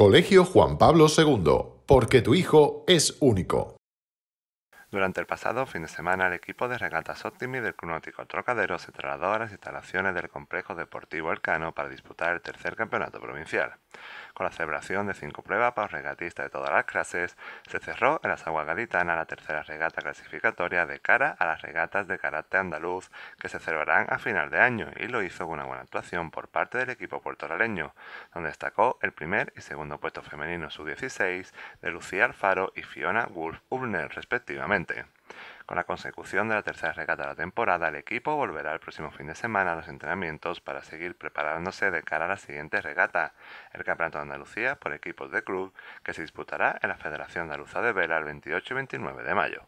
Colegio Juan Pablo II, porque tu hijo es único. Durante el pasado fin de semana, el equipo de regatas Optimi del Club Náutico Trocadero se trasladó a las instalaciones del complejo deportivo Elcano para disputar el tercer campeonato provincial con la celebración de cinco pruebas para los regatistas de todas las clases, se cerró en las aguas gaditanas la tercera regata clasificatoria de cara a las regatas de carácter andaluz que se celebrarán a final de año y lo hizo con una buena actuación por parte del equipo puertoraleño, donde destacó el primer y segundo puesto femenino sub-16 de Lucía Alfaro y Fiona wolf urner respectivamente. Con la consecución de la tercera regata de la temporada, el equipo volverá el próximo fin de semana a los entrenamientos para seguir preparándose de cara a la siguiente regata, el Campeonato de Andalucía por equipos de club, que se disputará en la Federación Andaluza de Vela el 28 y 29 de mayo.